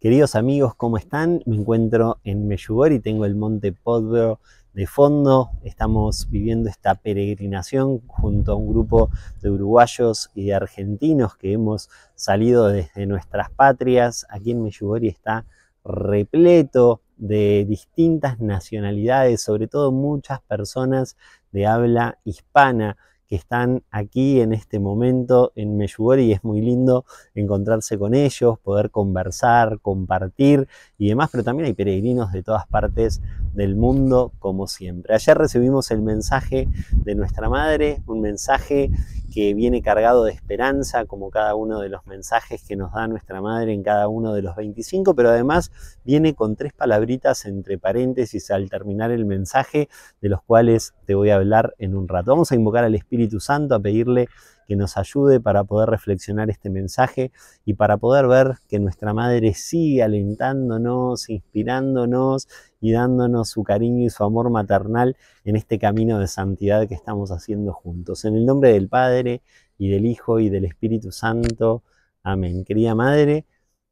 Queridos amigos, ¿cómo están? Me encuentro en Meyugori, y tengo el monte Podbro de fondo. Estamos viviendo esta peregrinación junto a un grupo de uruguayos y de argentinos que hemos salido desde nuestras patrias. Aquí en Meyugori está repleto de distintas nacionalidades, sobre todo muchas personas de habla hispana que están aquí en este momento en Meyugori y es muy lindo encontrarse con ellos, poder conversar, compartir y demás, pero también hay peregrinos de todas partes del mundo como siempre. Ayer recibimos el mensaje de nuestra madre, un mensaje que viene cargado de esperanza, como cada uno de los mensajes que nos da nuestra madre en cada uno de los 25, pero además viene con tres palabritas entre paréntesis al terminar el mensaje, de los cuales te voy a hablar en un rato. Vamos a invocar al Espíritu Santo a pedirle que nos ayude para poder reflexionar este mensaje y para poder ver que nuestra Madre sigue alentándonos, inspirándonos y dándonos su cariño y su amor maternal en este camino de santidad que estamos haciendo juntos. En el nombre del Padre y del Hijo y del Espíritu Santo. Amén. Querida Madre,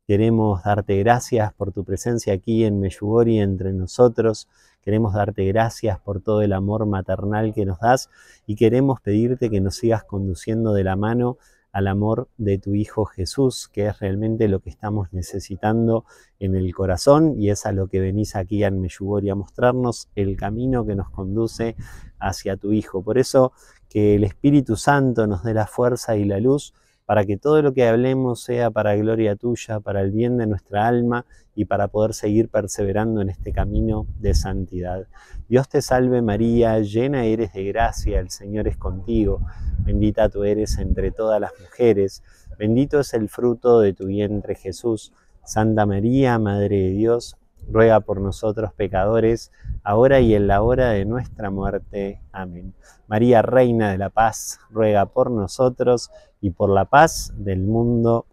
Queremos darte gracias por tu presencia aquí en Meyugori entre nosotros. Queremos darte gracias por todo el amor maternal que nos das y queremos pedirte que nos sigas conduciendo de la mano al amor de tu Hijo Jesús, que es realmente lo que estamos necesitando en el corazón y es a lo que venís aquí en Meyugori a mostrarnos el camino que nos conduce hacia tu Hijo. Por eso que el Espíritu Santo nos dé la fuerza y la luz para que todo lo que hablemos sea para gloria tuya, para el bien de nuestra alma y para poder seguir perseverando en este camino de santidad. Dios te salve María, llena eres de gracia, el Señor es contigo, bendita tú eres entre todas las mujeres, bendito es el fruto de tu vientre Jesús. Santa María, Madre de Dios, ruega por nosotros pecadores, ahora y en la hora de nuestra muerte. Amén. María, Reina de la Paz, ruega por nosotros y por la paz del mundo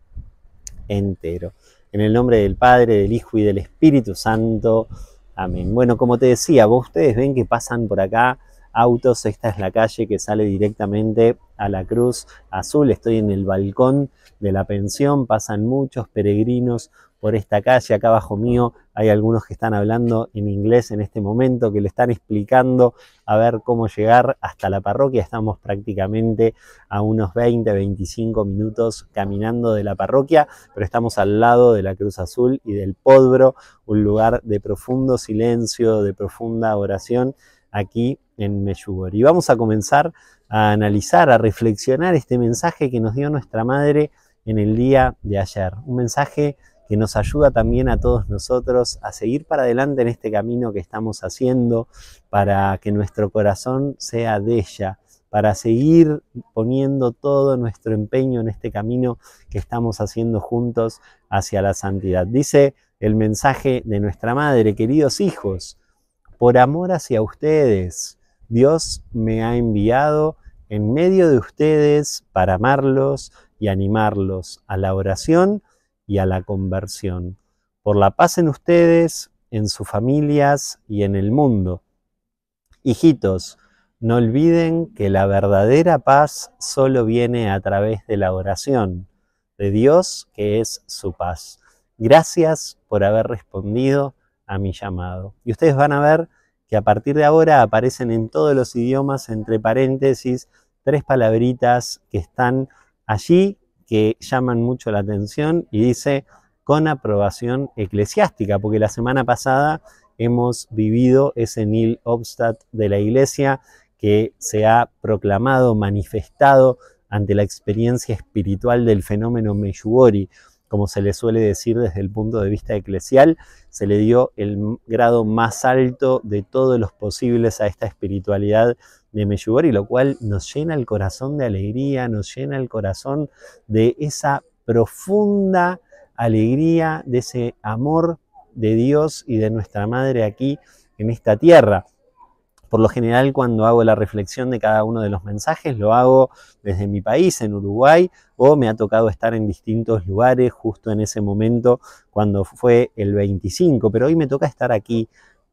entero. En el nombre del Padre, del Hijo y del Espíritu Santo. Amén. Bueno, como te decía, vos ustedes ven que pasan por acá autos, esta es la calle que sale directamente a la Cruz Azul, estoy en el balcón de la pensión, pasan muchos peregrinos por esta calle, acá abajo mío hay algunos que están hablando en inglés en este momento, que le están explicando a ver cómo llegar hasta la parroquia. Estamos prácticamente a unos 20, 25 minutos caminando de la parroquia, pero estamos al lado de la Cruz Azul y del Podbro, un lugar de profundo silencio, de profunda oración aquí en Meyugor. Y vamos a comenzar a analizar, a reflexionar este mensaje que nos dio nuestra madre en el día de ayer. Un mensaje que nos ayuda también a todos nosotros a seguir para adelante en este camino que estamos haciendo, para que nuestro corazón sea de ella, para seguir poniendo todo nuestro empeño en este camino que estamos haciendo juntos hacia la santidad. Dice el mensaje de nuestra Madre, queridos hijos, por amor hacia ustedes, Dios me ha enviado en medio de ustedes para amarlos y animarlos a la oración y a la conversión. Por la paz en ustedes, en sus familias y en el mundo. Hijitos, no olviden que la verdadera paz solo viene a través de la oración de Dios, que es su paz. Gracias por haber respondido a mi llamado. Y ustedes van a ver que a partir de ahora aparecen en todos los idiomas, entre paréntesis, tres palabritas que están allí que llaman mucho la atención y dice con aprobación eclesiástica, porque la semana pasada hemos vivido ese nil obstat de la iglesia que se ha proclamado, manifestado ante la experiencia espiritual del fenómeno Meyugori, como se le suele decir desde el punto de vista eclesial, se le dio el grado más alto de todos los posibles a esta espiritualidad de y lo cual nos llena el corazón de alegría, nos llena el corazón de esa profunda alegría, de ese amor de Dios y de nuestra Madre aquí en esta tierra. Por lo general, cuando hago la reflexión de cada uno de los mensajes, lo hago desde mi país, en Uruguay, o me ha tocado estar en distintos lugares justo en ese momento cuando fue el 25, pero hoy me toca estar aquí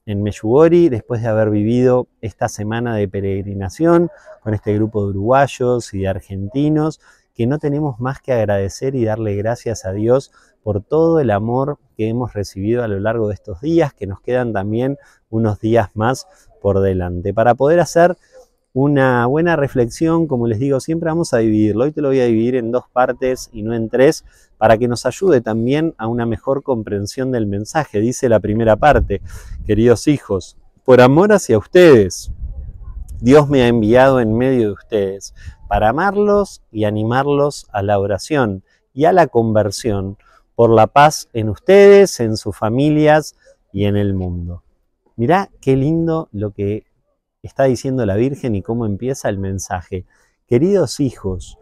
en Meyugori, después de haber vivido esta semana de peregrinación con este grupo de uruguayos y de argentinos, que no tenemos más que agradecer y darle gracias a Dios por todo el amor que hemos recibido a lo largo de estos días, que nos quedan también unos días más por delante, para poder hacer una buena reflexión, como les digo, siempre vamos a dividirlo. Hoy te lo voy a dividir en dos partes y no en tres, para que nos ayude también a una mejor comprensión del mensaje. Dice la primera parte, queridos hijos, por amor hacia ustedes, Dios me ha enviado en medio de ustedes para amarlos y animarlos a la oración y a la conversión por la paz en ustedes, en sus familias y en el mundo. Mirá qué lindo lo que está diciendo la Virgen y cómo empieza el mensaje. Queridos hijos,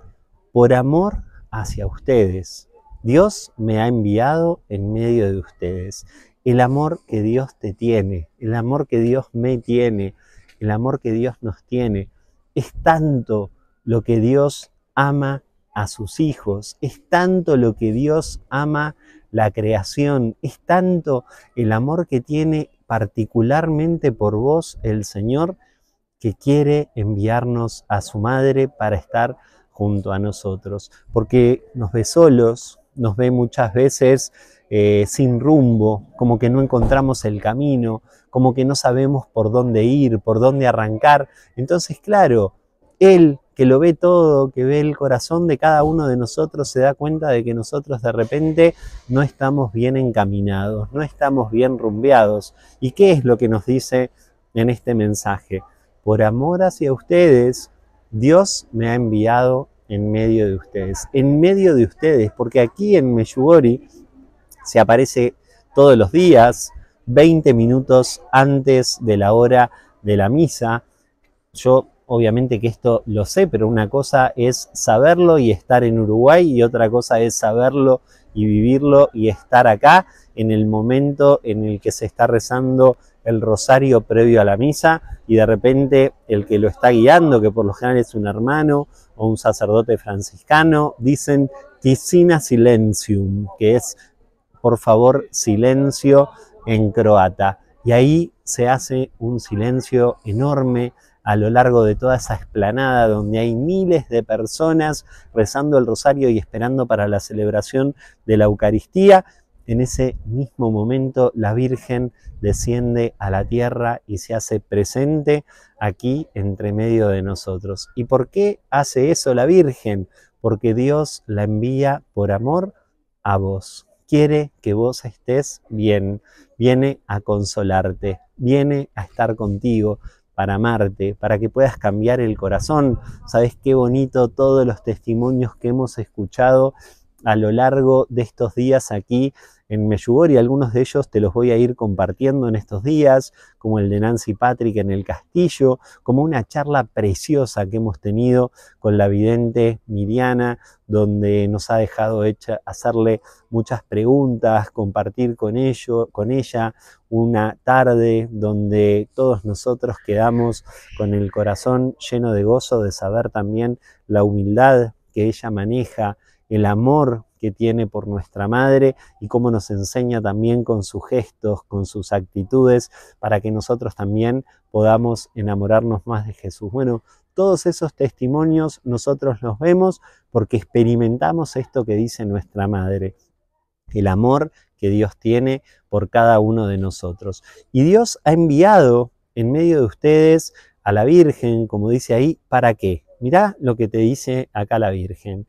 por amor hacia ustedes, Dios me ha enviado en medio de ustedes. El amor que Dios te tiene, el amor que Dios me tiene, el amor que Dios nos tiene, es tanto lo que Dios ama a sus hijos, es tanto lo que Dios ama la creación, es tanto el amor que tiene particularmente por vos el Señor, que quiere enviarnos a su madre para estar junto a nosotros, porque nos ve solos, nos ve muchas veces eh, sin rumbo, como que no encontramos el camino, como que no sabemos por dónde ir, por dónde arrancar. Entonces, claro, Él que lo ve todo, que ve el corazón de cada uno de nosotros, se da cuenta de que nosotros de repente no estamos bien encaminados, no estamos bien rumbeados. ¿Y qué es lo que nos dice en este mensaje? Por amor hacia ustedes, Dios me ha enviado en medio de ustedes, en medio de ustedes, porque aquí en Meyugori se aparece todos los días, 20 minutos antes de la hora de la misa. Yo obviamente que esto lo sé, pero una cosa es saberlo y estar en Uruguay y otra cosa es saberlo y vivirlo y estar acá en el momento en el que se está rezando el rosario previo a la misa y de repente el que lo está guiando, que por lo general es un hermano o un sacerdote franciscano, dicen Ticina Silencium, que es por favor silencio en croata. Y ahí se hace un silencio enorme a lo largo de toda esa explanada donde hay miles de personas rezando el rosario y esperando para la celebración de la Eucaristía en ese mismo momento la Virgen desciende a la tierra y se hace presente aquí entre medio de nosotros. ¿Y por qué hace eso la Virgen? Porque Dios la envía por amor a vos. Quiere que vos estés bien, viene a consolarte, viene a estar contigo, para amarte, para que puedas cambiar el corazón. ¿Sabes qué bonito todos los testimonios que hemos escuchado a lo largo de estos días aquí en Meyugor y algunos de ellos te los voy a ir compartiendo en estos días, como el de Nancy Patrick en el castillo, como una charla preciosa que hemos tenido con la vidente Miriana, donde nos ha dejado hacerle muchas preguntas, compartir con, con ella una tarde donde todos nosotros quedamos con el corazón lleno de gozo de saber también la humildad que ella maneja, el amor que tiene por nuestra madre y cómo nos enseña también con sus gestos, con sus actitudes, para que nosotros también podamos enamorarnos más de Jesús. Bueno, todos esos testimonios nosotros los vemos porque experimentamos esto que dice nuestra madre, el amor que Dios tiene por cada uno de nosotros. Y Dios ha enviado en medio de ustedes a la Virgen, como dice ahí, ¿para qué? Mirá lo que te dice acá la Virgen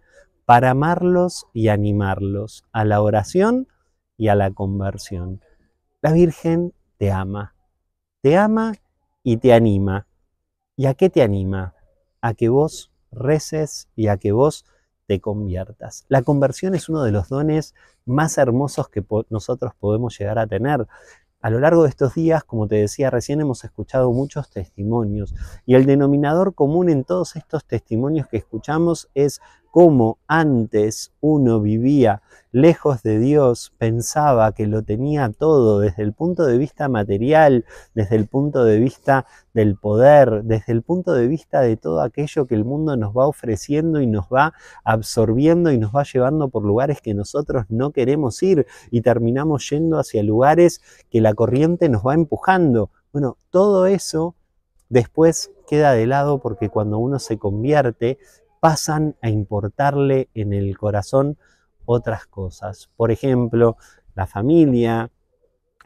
para amarlos y animarlos a la oración y a la conversión. La Virgen te ama, te ama y te anima. ¿Y a qué te anima? A que vos reces y a que vos te conviertas. La conversión es uno de los dones más hermosos que nosotros podemos llegar a tener. A lo largo de estos días, como te decía recién, hemos escuchado muchos testimonios y el denominador común en todos estos testimonios que escuchamos es cómo antes uno vivía lejos de Dios, pensaba que lo tenía todo desde el punto de vista material, desde el punto de vista del poder, desde el punto de vista de todo aquello que el mundo nos va ofreciendo y nos va absorbiendo y nos va llevando por lugares que nosotros no queremos ir y terminamos yendo hacia lugares que la corriente nos va empujando. Bueno, todo eso después queda de lado porque cuando uno se convierte pasan a importarle en el corazón otras cosas. Por ejemplo, la familia,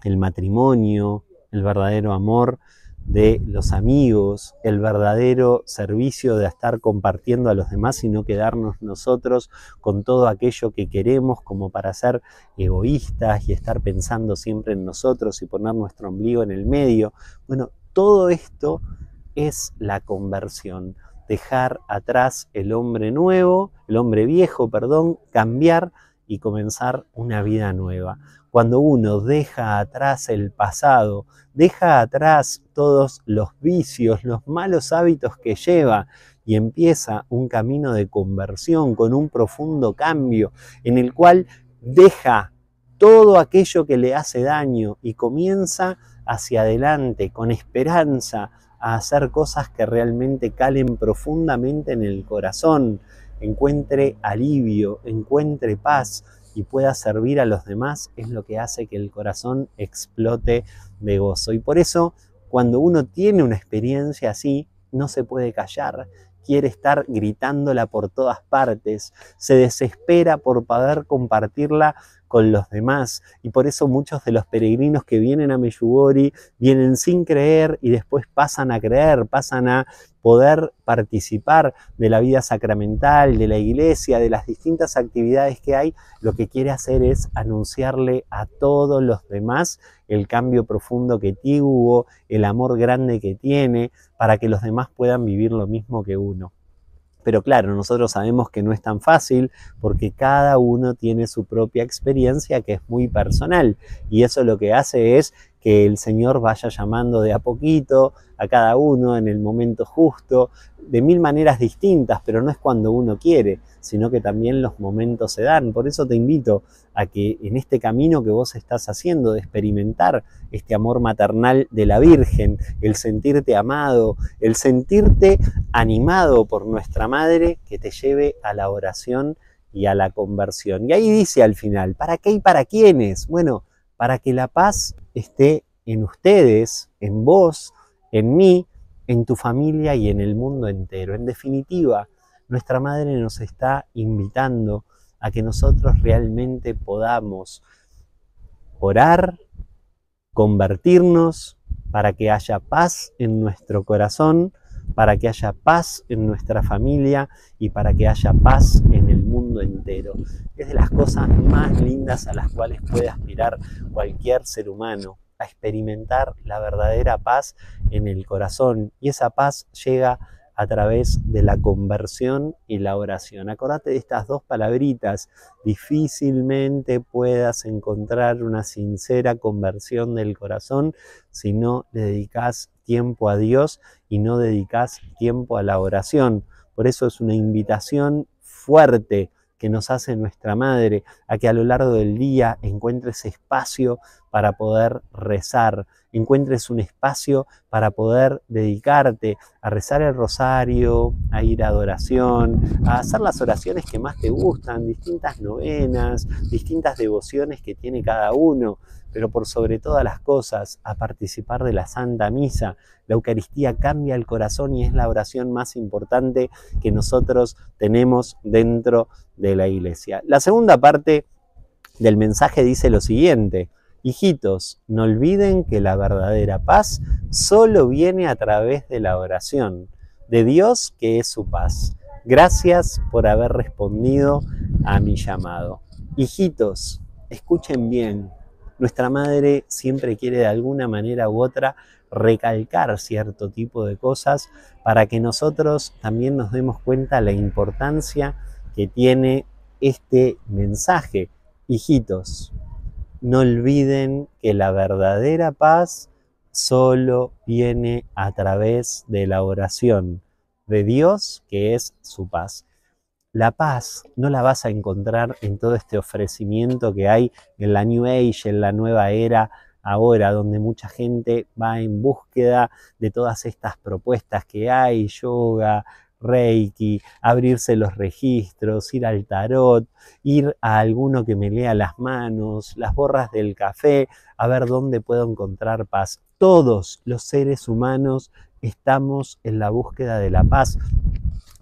el matrimonio, el verdadero amor de los amigos, el verdadero servicio de estar compartiendo a los demás y no quedarnos nosotros con todo aquello que queremos como para ser egoístas y estar pensando siempre en nosotros y poner nuestro ombligo en el medio. Bueno, todo esto es la conversión. Dejar atrás el hombre nuevo, el hombre viejo, perdón, cambiar y comenzar una vida nueva. Cuando uno deja atrás el pasado, deja atrás todos los vicios, los malos hábitos que lleva y empieza un camino de conversión con un profundo cambio en el cual deja todo aquello que le hace daño y comienza hacia adelante con esperanza, a hacer cosas que realmente calen profundamente en el corazón, encuentre alivio, encuentre paz y pueda servir a los demás, es lo que hace que el corazón explote de gozo. Y por eso, cuando uno tiene una experiencia así, no se puede callar quiere estar gritándola por todas partes, se desespera por poder compartirla con los demás y por eso muchos de los peregrinos que vienen a Meyugori vienen sin creer y después pasan a creer, pasan a poder participar de la vida sacramental, de la iglesia, de las distintas actividades que hay, lo que quiere hacer es anunciarle a todos los demás el cambio profundo que tuvo, el amor grande que tiene, para que los demás puedan vivir lo mismo que uno. Pero claro, nosotros sabemos que no es tan fácil porque cada uno tiene su propia experiencia que es muy personal y eso lo que hace es que el Señor vaya llamando de a poquito a cada uno en el momento justo, de mil maneras distintas, pero no es cuando uno quiere, sino que también los momentos se dan. Por eso te invito a que en este camino que vos estás haciendo de experimentar este amor maternal de la Virgen, el sentirte amado, el sentirte animado por nuestra Madre, que te lleve a la oración y a la conversión. Y ahí dice al final, ¿para qué y para quiénes? Bueno, para que la paz esté en ustedes, en vos, en mí, en tu familia y en el mundo entero. En definitiva, nuestra madre nos está invitando a que nosotros realmente podamos orar, convertirnos, para que haya paz en nuestro corazón, para que haya paz en nuestra familia y para que haya paz en el mundo entero. Es de las cosas más lindas a las cuales puede aspirar cualquier ser humano, a experimentar la verdadera paz en el corazón. Y esa paz llega a través de la conversión y la oración. Acordate de estas dos palabritas. Difícilmente puedas encontrar una sincera conversión del corazón si no le dedicas tiempo a Dios y no dedicas tiempo a la oración. Por eso es una invitación fuerte que nos hace nuestra madre, a que a lo largo del día encuentres espacio para poder rezar, encuentres un espacio para poder dedicarte a rezar el rosario, a ir a adoración, a hacer las oraciones que más te gustan, distintas novenas, distintas devociones que tiene cada uno pero por sobre todas las cosas, a participar de la Santa Misa. La Eucaristía cambia el corazón y es la oración más importante que nosotros tenemos dentro de la iglesia. La segunda parte del mensaje dice lo siguiente, hijitos, no olviden que la verdadera paz solo viene a través de la oración, de Dios que es su paz. Gracias por haber respondido a mi llamado. Hijitos, escuchen bien, nuestra madre siempre quiere de alguna manera u otra recalcar cierto tipo de cosas para que nosotros también nos demos cuenta la importancia que tiene este mensaje. Hijitos, no olviden que la verdadera paz solo viene a través de la oración de Dios, que es su paz. La paz no la vas a encontrar en todo este ofrecimiento que hay en la New Age, en la nueva era ahora, donde mucha gente va en búsqueda de todas estas propuestas que hay, yoga, reiki, abrirse los registros, ir al tarot, ir a alguno que me lea las manos, las borras del café, a ver dónde puedo encontrar paz. Todos los seres humanos estamos en la búsqueda de la paz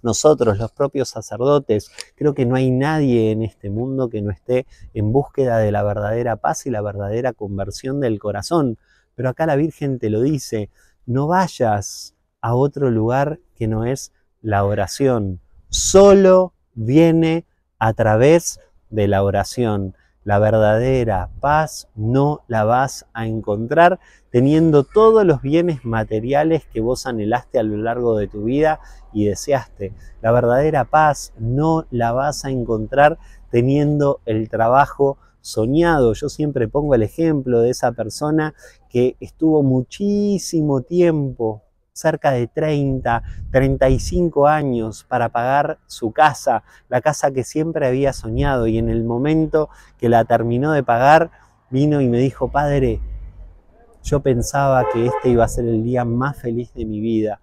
nosotros, los propios sacerdotes. Creo que no hay nadie en este mundo que no esté en búsqueda de la verdadera paz y la verdadera conversión del corazón. Pero acá la Virgen te lo dice, no vayas a otro lugar que no es la oración. Solo viene a través de la oración. La verdadera paz no la vas a encontrar teniendo todos los bienes materiales que vos anhelaste a lo largo de tu vida y deseaste. La verdadera paz no la vas a encontrar teniendo el trabajo soñado. Yo siempre pongo el ejemplo de esa persona que estuvo muchísimo tiempo cerca de 30, 35 años para pagar su casa, la casa que siempre había soñado y en el momento que la terminó de pagar, vino y me dijo, padre, yo pensaba que este iba a ser el día más feliz de mi vida.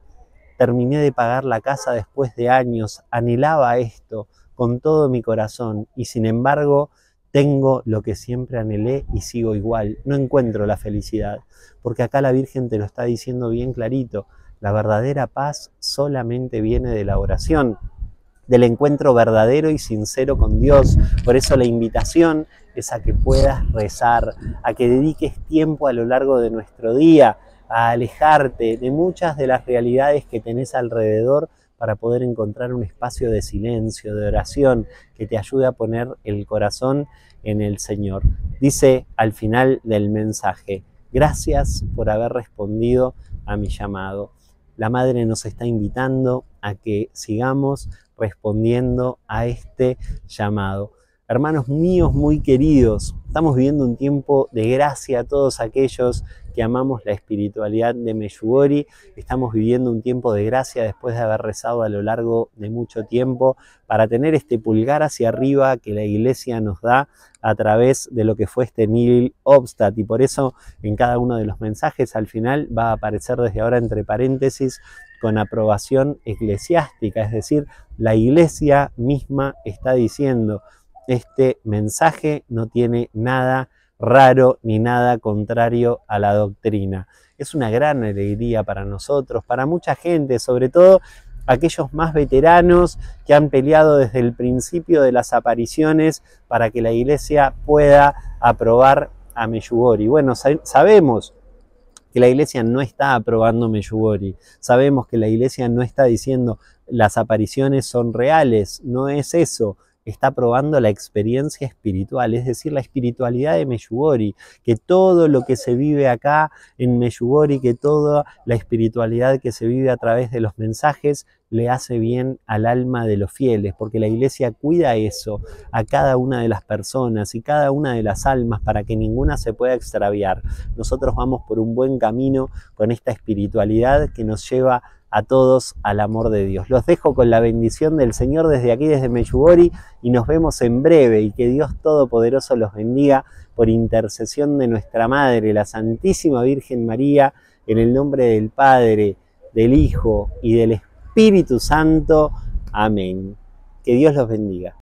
Terminé de pagar la casa después de años, anhelaba esto con todo mi corazón y sin embargo tengo lo que siempre anhelé y sigo igual. No encuentro la felicidad, porque acá la Virgen te lo está diciendo bien clarito. La verdadera paz solamente viene de la oración del encuentro verdadero y sincero con Dios. Por eso la invitación es a que puedas rezar, a que dediques tiempo a lo largo de nuestro día, a alejarte de muchas de las realidades que tenés alrededor para poder encontrar un espacio de silencio, de oración, que te ayude a poner el corazón en el Señor. Dice al final del mensaje, gracias por haber respondido a mi llamado. La Madre nos está invitando a que sigamos respondiendo a este llamado. Hermanos míos muy queridos, Estamos viviendo un tiempo de gracia a todos aquellos que amamos la espiritualidad de Meyugori. Estamos viviendo un tiempo de gracia después de haber rezado a lo largo de mucho tiempo para tener este pulgar hacia arriba que la iglesia nos da a través de lo que fue este Nil Obstat. Y por eso en cada uno de los mensajes al final va a aparecer desde ahora entre paréntesis con aprobación eclesiástica, es decir, la iglesia misma está diciendo, este mensaje no tiene nada raro ni nada contrario a la doctrina. Es una gran alegría para nosotros, para mucha gente, sobre todo aquellos más veteranos que han peleado desde el principio de las apariciones para que la iglesia pueda aprobar a Meyugori. Bueno, sabemos que la iglesia no está aprobando Meyugori, sabemos que la iglesia no está diciendo las apariciones son reales, no es eso, está probando la experiencia espiritual, es decir, la espiritualidad de Meyugori, que todo lo que se vive acá en Meyugori, que toda la espiritualidad que se vive a través de los mensajes, le hace bien al alma de los fieles, porque la iglesia cuida eso a cada una de las personas y cada una de las almas para que ninguna se pueda extraviar. Nosotros vamos por un buen camino con esta espiritualidad que nos lleva a a todos al amor de Dios. Los dejo con la bendición del Señor desde aquí, desde Meyugori, y nos vemos en breve y que Dios Todopoderoso los bendiga por intercesión de nuestra Madre, la Santísima Virgen María, en el nombre del Padre, del Hijo y del Espíritu Santo. Amén. Que Dios los bendiga.